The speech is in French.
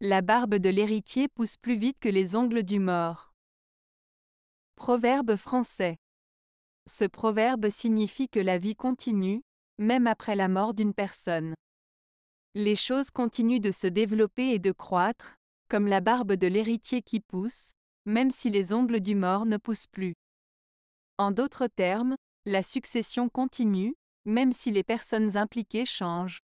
La barbe de l'héritier pousse plus vite que les ongles du mort. Proverbe français. Ce proverbe signifie que la vie continue, même après la mort d'une personne. Les choses continuent de se développer et de croître, comme la barbe de l'héritier qui pousse, même si les ongles du mort ne poussent plus. En d'autres termes, la succession continue, même si les personnes impliquées changent.